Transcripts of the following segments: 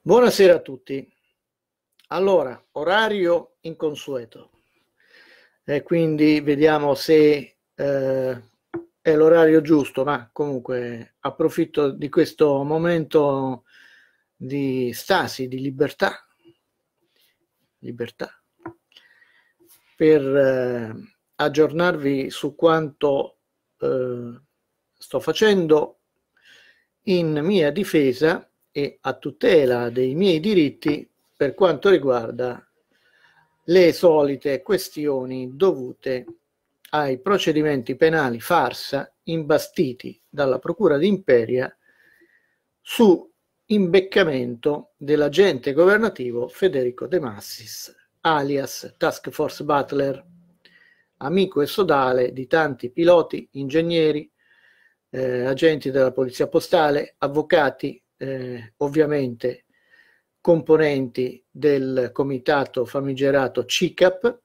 Buonasera a tutti. Allora, orario inconsueto. E quindi vediamo se eh, è l'orario giusto, ma comunque approfitto di questo momento di stasi, di libertà, libertà per eh, aggiornarvi su quanto eh, sto facendo in mia difesa e a tutela dei miei diritti per quanto riguarda le solite questioni dovute ai procedimenti penali farsa imbastiti dalla Procura d'Imperia su imbeccamento dell'agente governativo Federico De Massis, alias Task Force Butler, amico e sodale di tanti piloti, ingegneri, eh, agenti della polizia postale, avvocati, eh, ovviamente componenti del comitato famigerato CICAP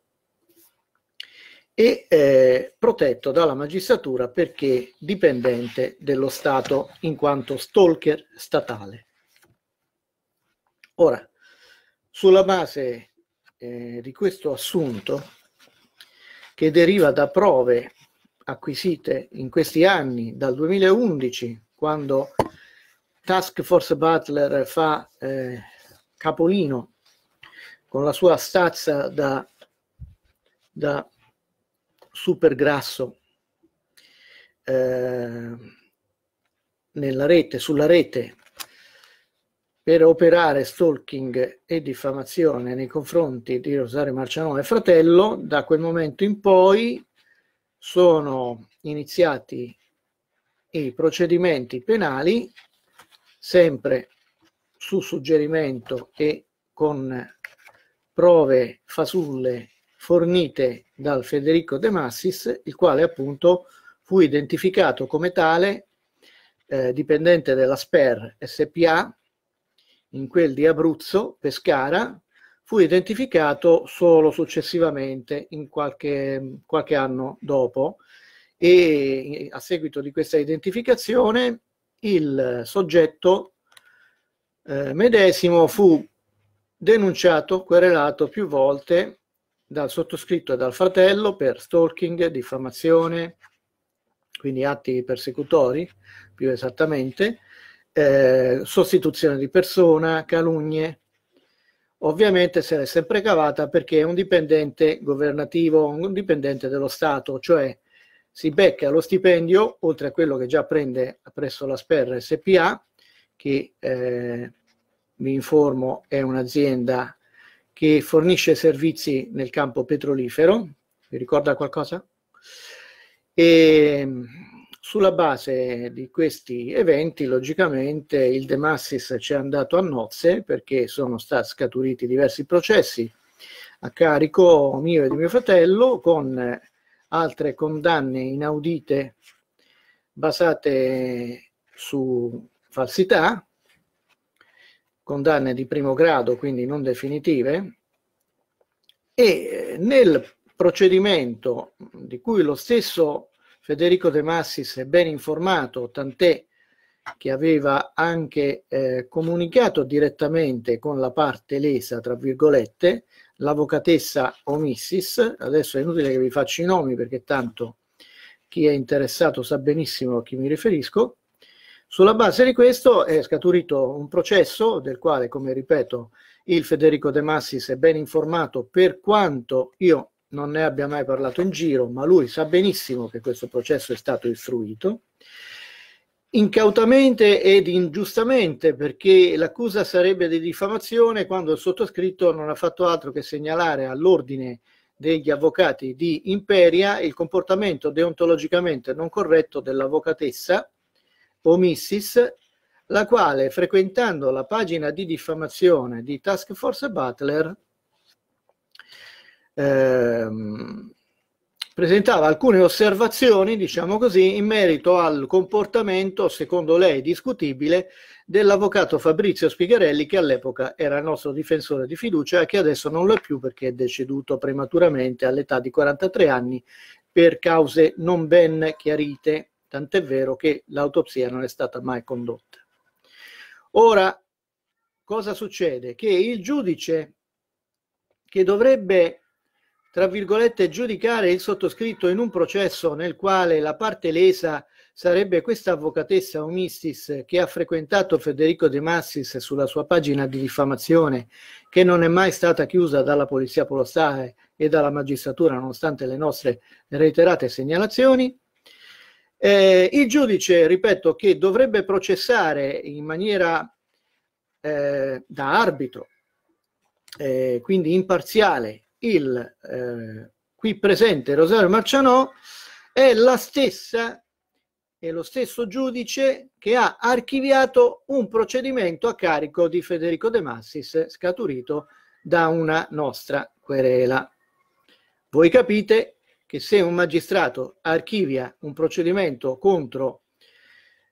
e eh, protetto dalla magistratura perché dipendente dello Stato in quanto stalker statale. Ora, sulla base eh, di questo assunto, che deriva da prove acquisite in questi anni, dal 2011, quando Task Force Butler fa eh, capolino con la sua stazza da, da super grasso eh, nella rete, sulla rete per operare stalking e diffamazione nei confronti di Rosario Marciano e fratello, da quel momento in poi sono iniziati i procedimenti penali sempre su suggerimento e con prove fasulle fornite dal Federico De Massis, il quale appunto fu identificato come tale eh, dipendente della SPER SPA in quel di Abruzzo, Pescara, fu identificato solo successivamente, in qualche, qualche anno dopo, e a seguito di questa identificazione il soggetto eh, medesimo fu denunciato, querelato più volte dal sottoscritto e dal fratello per stalking, diffamazione, quindi atti persecutori più esattamente, eh, sostituzione di persona, calunnie. Ovviamente se l'è sempre cavata perché è un dipendente governativo, un dipendente dello Stato, cioè si becca lo stipendio, oltre a quello che già prende presso la Sper SPA, che eh, vi informo è un'azienda che fornisce servizi nel campo petrolifero, vi ricorda qualcosa? E sulla base di questi eventi, logicamente, il De Massis ci è andato a nozze perché sono stati scaturiti diversi processi a carico mio e di mio fratello con altre condanne inaudite basate su falsità, condanne di primo grado, quindi non definitive, e eh, nel procedimento di cui lo stesso Federico De Massis è ben informato, tant'è che aveva anche eh, comunicato direttamente con la parte lesa, tra virgolette, l'avvocatessa Omissis, adesso è inutile che vi faccio i nomi perché tanto chi è interessato sa benissimo a chi mi riferisco, sulla base di questo è scaturito un processo del quale, come ripeto, il Federico De Massis è ben informato per quanto io non ne abbia mai parlato in giro, ma lui sa benissimo che questo processo è stato istruito incautamente ed ingiustamente perché l'accusa sarebbe di diffamazione quando il sottoscritto non ha fatto altro che segnalare all'ordine degli avvocati di Imperia il comportamento deontologicamente non corretto dell'avvocatessa o Missis, la quale frequentando la pagina di diffamazione di Task Force Butler ehm, presentava alcune osservazioni, diciamo così, in merito al comportamento, secondo lei discutibile, dell'avvocato Fabrizio Spigarelli, che all'epoca era il nostro difensore di fiducia e che adesso non lo è più perché è deceduto prematuramente all'età di 43 anni per cause non ben chiarite, tant'è vero che l'autopsia non è stata mai condotta. Ora, cosa succede? Che il giudice che dovrebbe tra virgolette, giudicare il sottoscritto in un processo nel quale la parte lesa sarebbe questa avvocatessa Omistis che ha frequentato Federico De Massis sulla sua pagina di diffamazione, che non è mai stata chiusa dalla polizia polostare e dalla magistratura, nonostante le nostre reiterate segnalazioni. Eh, il giudice, ripeto, che dovrebbe processare in maniera eh, da arbitro, eh, quindi imparziale, il eh, qui presente Rosario Marcianò è la stessa è lo stesso giudice che ha archiviato un procedimento a carico di Federico De Massis scaturito da una nostra querela. Voi capite che se un magistrato archivia un procedimento contro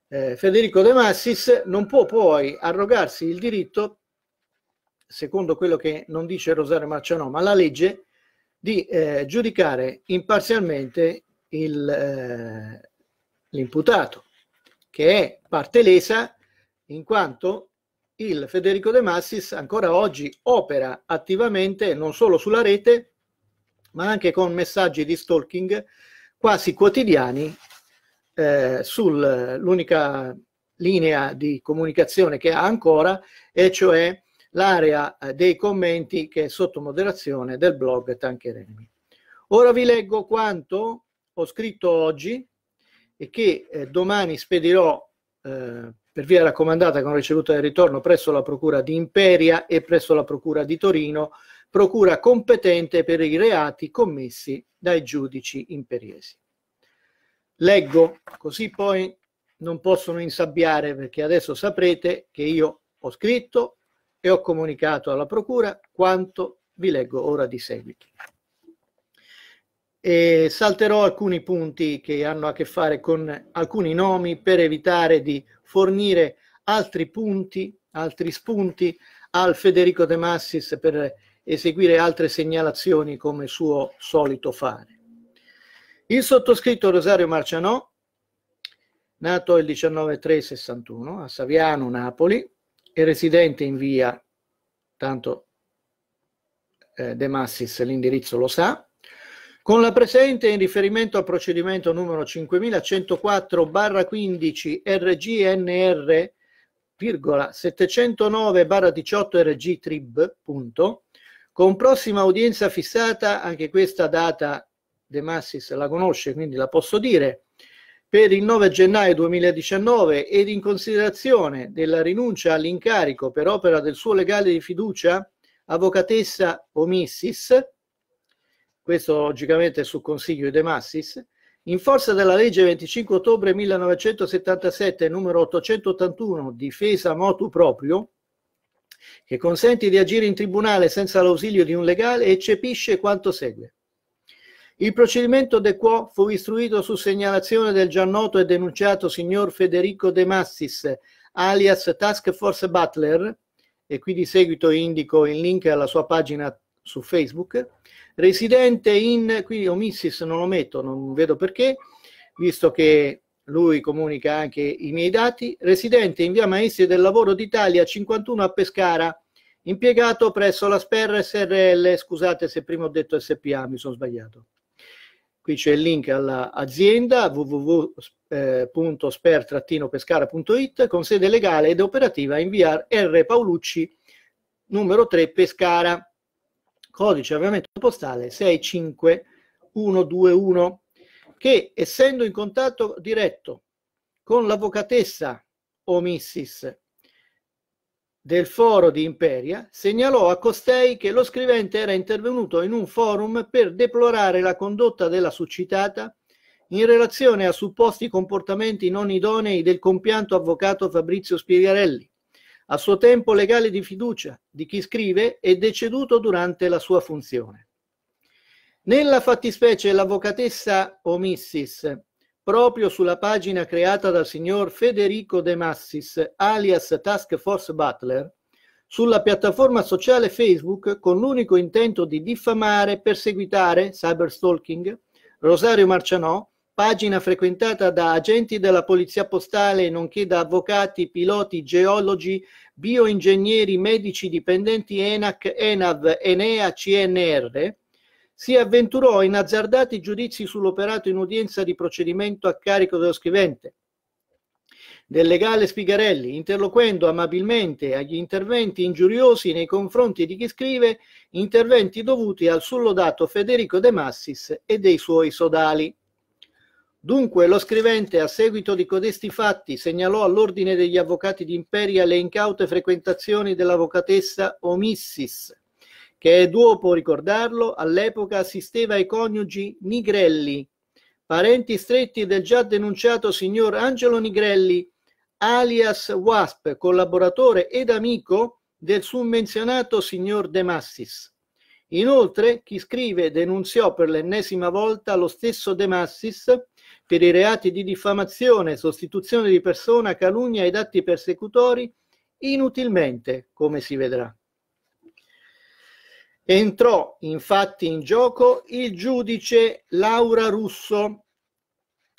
eh, Federico De Massis non può poi arrogarsi il diritto secondo quello che non dice Rosario Marciano, ma la legge, di eh, giudicare imparzialmente il, eh, l'imputato, che è parte lesa in quanto il Federico De Massis ancora oggi opera attivamente non solo sulla rete, ma anche con messaggi di stalking quasi quotidiani eh, sull'unica linea di comunicazione che ha ancora, e cioè l'area eh, dei commenti che è sotto moderazione del blog Tancheremi. Ora vi leggo quanto ho scritto oggi e che eh, domani spedirò eh, per via raccomandata con ricevuta del ritorno presso la Procura di Imperia e presso la Procura di Torino, procura competente per i reati commessi dai giudici imperiesi. Leggo, così poi non possono insabbiare perché adesso saprete che io ho scritto, e ho comunicato alla Procura quanto vi leggo ora di seguito. E salterò alcuni punti che hanno a che fare con alcuni nomi per evitare di fornire altri punti, altri spunti al Federico De Massis per eseguire altre segnalazioni come suo solito fare. Il sottoscritto Rosario Marcianò, nato il 19 3 a Saviano, Napoli, e residente in via, tanto eh, De Massis l'indirizzo lo sa, con la presente in riferimento al procedimento numero 5104-15 RGNR 709-18 RG Trib, punto, con prossima udienza fissata, anche questa data De Massis la conosce, quindi la posso dire, per il 9 gennaio 2019 ed in considerazione della rinuncia all'incarico per opera del suo legale di fiducia, avvocatessa Omissis, questo logicamente su consiglio di De Massis, in forza della legge 25 ottobre 1977 numero 881 difesa motu proprio, che consente di agire in tribunale senza l'ausilio di un legale, eccepisce quanto segue. Il procedimento De Quo fu istruito su segnalazione del già noto e denunciato signor Federico De Massis, alias Task Force Butler, e qui di seguito indico il link alla sua pagina su Facebook, residente in, qui Omissis non lo metto, non vedo perché, visto che lui comunica anche i miei dati, residente in via Maestri del Lavoro d'Italia 51 a Pescara, impiegato presso la Sperra SRL, scusate se prima ho detto SPA, mi sono sbagliato qui c'è il link all'azienda www.sper-pescara.it con sede legale ed operativa in via R. Paolucci numero 3 Pescara, codice ovviamente postale 65121 che essendo in contatto diretto con l'avvocatessa o missis del foro di Imperia segnalò a costei che lo scrivente era intervenuto in un forum per deplorare la condotta della suscitata in relazione a supposti comportamenti non idonei del compianto avvocato Fabrizio Spiegarelli, a suo tempo legale di fiducia di chi scrive e deceduto durante la sua funzione. Nella fattispecie l'avvocatessa Omissis proprio sulla pagina creata dal signor Federico De Massis, alias Task Force Butler, sulla piattaforma sociale Facebook con l'unico intento di diffamare e perseguitare cyberstalking Rosario Marcianò, pagina frequentata da agenti della polizia postale nonché da avvocati, piloti, geologi, bioingegneri, medici dipendenti ENAC, ENAV, ENEA, CNR si avventurò in azzardati giudizi sull'operato in udienza di procedimento a carico dello scrivente, del legale Spigarelli, interloquendo amabilmente agli interventi ingiuriosi nei confronti di chi scrive, interventi dovuti al sullodato Federico De Massis e dei suoi sodali. Dunque lo scrivente, a seguito di codesti fatti, segnalò all'ordine degli avvocati di Imperia le incaute frequentazioni dell'avvocatessa Omissis, che è dopo ricordarlo, all'epoca assisteva ai coniugi Nigrelli, parenti stretti del già denunciato signor Angelo Nigrelli, alias Wasp, collaboratore ed amico del summenzionato signor De Massis. Inoltre, chi scrive denunziò per l'ennesima volta lo stesso De Massis per i reati di diffamazione, sostituzione di persona, calunnia ed atti persecutori, inutilmente, come si vedrà. Entrò infatti in gioco il giudice Laura Russo,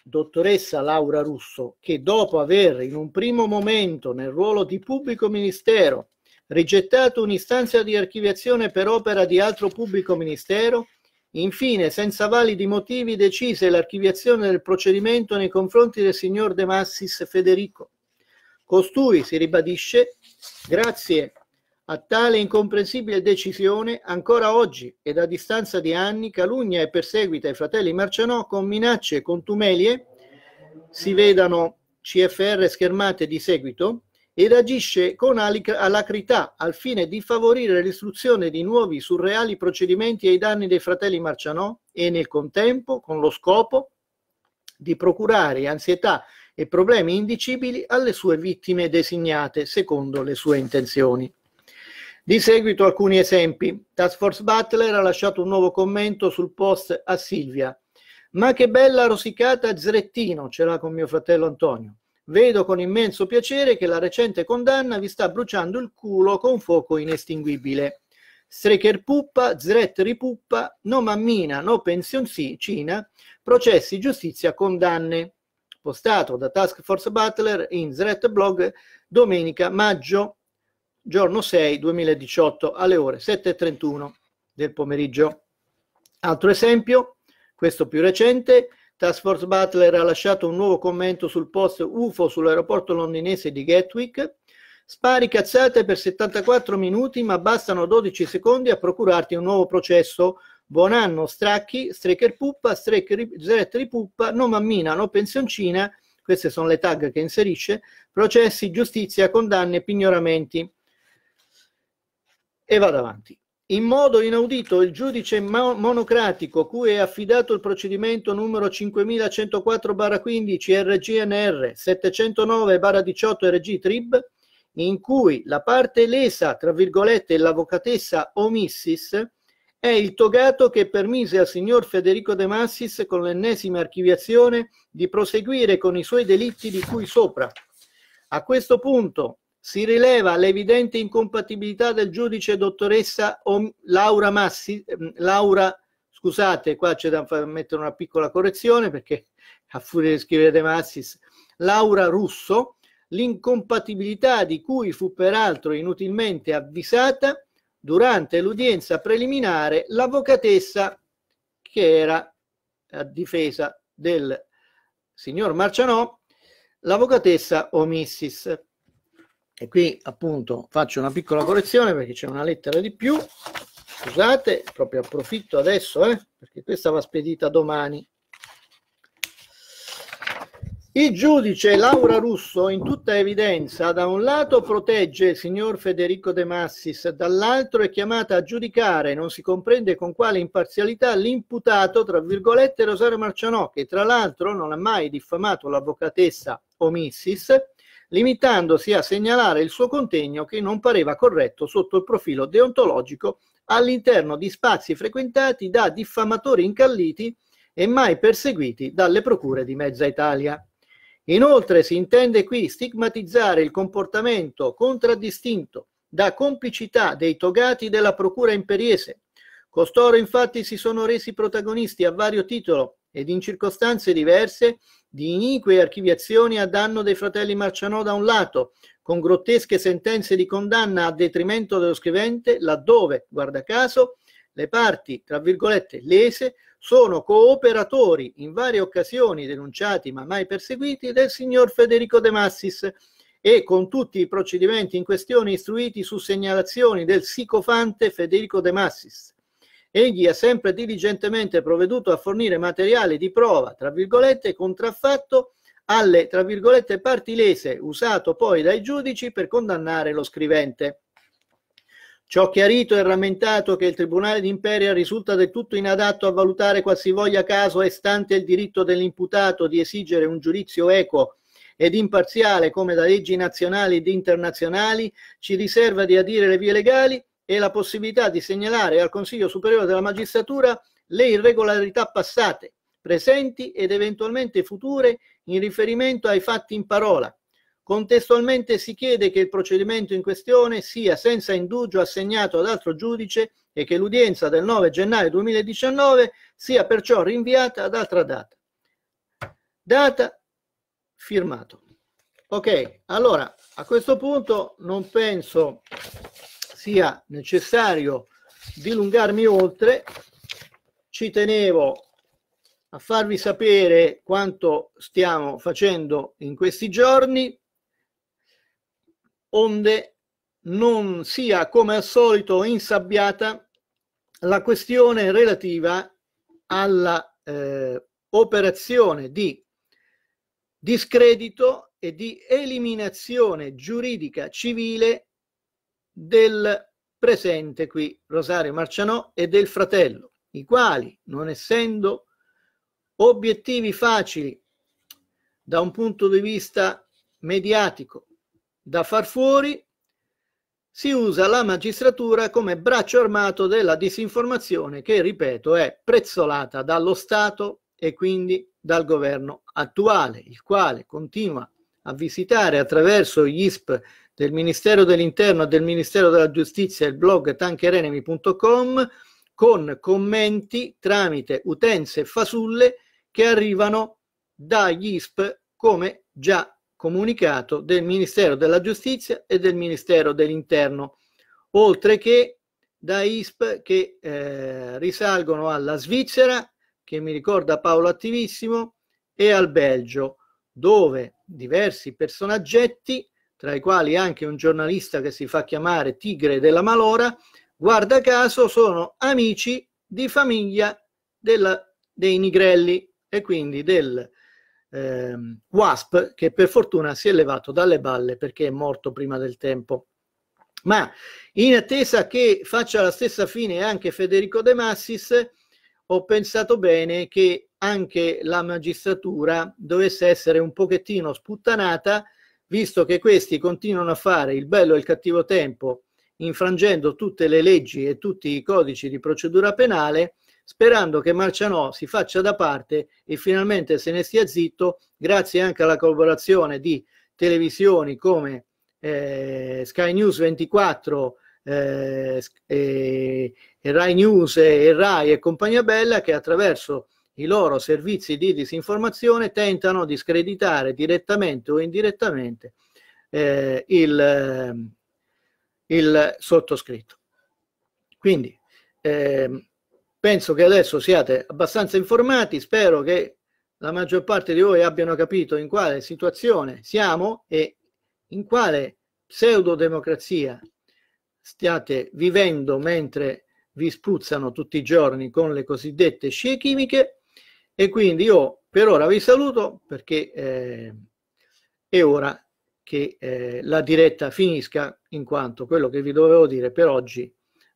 dottoressa Laura Russo, che dopo aver in un primo momento nel ruolo di pubblico ministero rigettato un'istanza di archiviazione per opera di altro pubblico ministero, infine senza validi motivi decise l'archiviazione del procedimento nei confronti del signor De Massis Federico. Costui si ribadisce, grazie a tale incomprensibile decisione ancora oggi ed a distanza di anni calunnia e perseguita i fratelli Marcianò con minacce e contumelie, si vedano CFR schermate di seguito, ed agisce con alacrità al fine di favorire l'istruzione di nuovi surreali procedimenti ai danni dei fratelli Marcianò e nel contempo con lo scopo di procurare ansietà e problemi indicibili alle sue vittime designate secondo le sue intenzioni. Di seguito alcuni esempi. Task Force Butler ha lasciato un nuovo commento sul post a Silvia. Ma che bella rosicata Zrettino, ce l'ha con mio fratello Antonio. Vedo con immenso piacere che la recente condanna vi sta bruciando il culo con fuoco inestinguibile. Strecher puppa, Zret ripuppa, no mammina, no pension sì, Cina, processi, giustizia, condanne. Postato da Task Force Butler in Zret Blog domenica maggio giorno 6 2018 alle ore 7.31 del pomeriggio. Altro esempio, questo più recente, Task Force Butler ha lasciato un nuovo commento sul post UFO sull'aeroporto londinese di Gatwick. Spari cazzate per 74 minuti, ma bastano 12 secondi a procurarti un nuovo processo. Buon anno, stracchi, strecker puppa, strecker puppa, no mammina, no pensioncina. Queste sono le tag che inserisce. Processi, giustizia, condanne, pignoramenti. E vado avanti. In modo inaudito il giudice monocratico cui è affidato il procedimento numero 5104-15 RGNR 709-18 RG Trib, in cui la parte lesa, tra virgolette, l'avvocatessa omissis, è il togato che permise al signor Federico De Massis con l'ennesima archiviazione di proseguire con i suoi delitti di cui sopra. A questo punto si rileva l'evidente incompatibilità del giudice dottoressa Laura Massi, ehm, Laura, scusate, qua c'è da mettere una piccola correzione perché a furia di scrivere Massis, Laura Russo, l'incompatibilità di cui fu peraltro inutilmente avvisata durante l'udienza preliminare l'avvocatessa che era a difesa del signor Marcianò, l'avvocatessa Omissis e qui appunto faccio una piccola correzione perché c'è una lettera di più scusate proprio approfitto adesso eh, perché questa va spedita domani il giudice Laura Russo in tutta evidenza da un lato protegge il signor Federico De Massis, dall'altro è chiamata a giudicare, non si comprende con quale imparzialità, l'imputato, tra virgolette, Rosario Marcianò, che tra l'altro non ha mai diffamato l'avvocatessa Omissis, limitandosi a segnalare il suo contegno che non pareva corretto sotto il profilo deontologico all'interno di spazi frequentati da diffamatori incalliti e mai perseguiti dalle procure di mezza Italia. Inoltre si intende qui stigmatizzare il comportamento contraddistinto da complicità dei togati della procura imperiese. Costoro infatti si sono resi protagonisti a vario titolo ed in circostanze diverse di inique archiviazioni a danno dei fratelli Marcianò da un lato, con grottesche sentenze di condanna a detrimento dello scrivente, laddove, guarda caso, le parti, tra virgolette, lese sono cooperatori in varie occasioni denunciati ma mai perseguiti del signor Federico De Massis e con tutti i procedimenti in questione istruiti su segnalazioni del sicofante Federico De Massis Egli ha sempre diligentemente provveduto a fornire materiale di prova, tra virgolette, contraffatto alle, tra virgolette, parti lese, usato poi dai giudici per condannare lo scrivente. Ciò chiarito e rammentato che il Tribunale d'Imperia risulta del tutto inadatto a valutare qualsivoglia caso estante il diritto dell'imputato di esigere un giudizio equo ed imparziale come da leggi nazionali ed internazionali, ci riserva di adire le vie legali e la possibilità di segnalare al Consiglio Superiore della Magistratura le irregolarità passate, presenti ed eventualmente future in riferimento ai fatti in parola. Contestualmente si chiede che il procedimento in questione sia senza indugio assegnato ad altro giudice e che l'udienza del 9 gennaio 2019 sia perciò rinviata ad altra data. Data firmato. Ok, allora a questo punto non penso sia necessario dilungarmi oltre, ci tenevo a farvi sapere quanto stiamo facendo in questi giorni, onde non sia come al solito insabbiata la questione relativa alla eh, operazione di discredito e di eliminazione giuridica civile del presente qui Rosario Marcianò e del fratello, i quali, non essendo obiettivi facili da un punto di vista mediatico da far fuori, si usa la magistratura come braccio armato della disinformazione che, ripeto, è prezzolata dallo Stato e quindi dal governo attuale, il quale continua a visitare attraverso gli ISP del Ministero dell'Interno e del Ministero della Giustizia, il blog tancherenemi.com, con commenti tramite utenze fasulle che arrivano dagli ISP come già comunicato del Ministero della Giustizia e del Ministero dell'Interno, oltre che da ISP che eh, risalgono alla Svizzera, che mi ricorda Paolo Attivissimo, e al Belgio, dove diversi personaggetti tra i quali anche un giornalista che si fa chiamare Tigre della Malora, guarda caso sono amici di famiglia della, dei Nigrelli e quindi del eh, Wasp che per fortuna si è levato dalle balle perché è morto prima del tempo. Ma in attesa che faccia la stessa fine anche Federico De Massis, ho pensato bene che anche la magistratura dovesse essere un pochettino sputtanata visto che questi continuano a fare il bello e il cattivo tempo, infrangendo tutte le leggi e tutti i codici di procedura penale, sperando che Marciano si faccia da parte e finalmente se ne stia zitto, grazie anche alla collaborazione di televisioni come eh, Sky News 24, eh, eh, Rai News e Rai e compagnia bella, che attraverso i loro servizi di disinformazione tentano di screditare direttamente o indirettamente eh, il, ehm, il, sottoscritto. Quindi eh, penso che adesso siate abbastanza informati, spero che la maggior parte di voi abbiano capito in quale situazione siamo e in quale pseudodemocrazia stiate vivendo mentre vi spruzzano tutti i giorni con le cosiddette scie chimiche e quindi io per ora vi saluto perché eh, è ora che eh, la diretta finisca in quanto quello che vi dovevo dire per oggi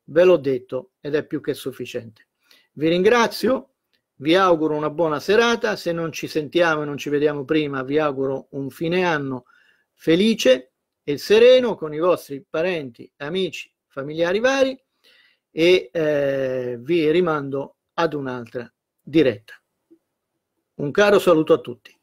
ve l'ho detto ed è più che sufficiente. Vi ringrazio, vi auguro una buona serata, se non ci sentiamo e non ci vediamo prima vi auguro un fine anno felice e sereno con i vostri parenti, amici, familiari vari e eh, vi rimando ad un'altra diretta. Un caro saluto a tutti.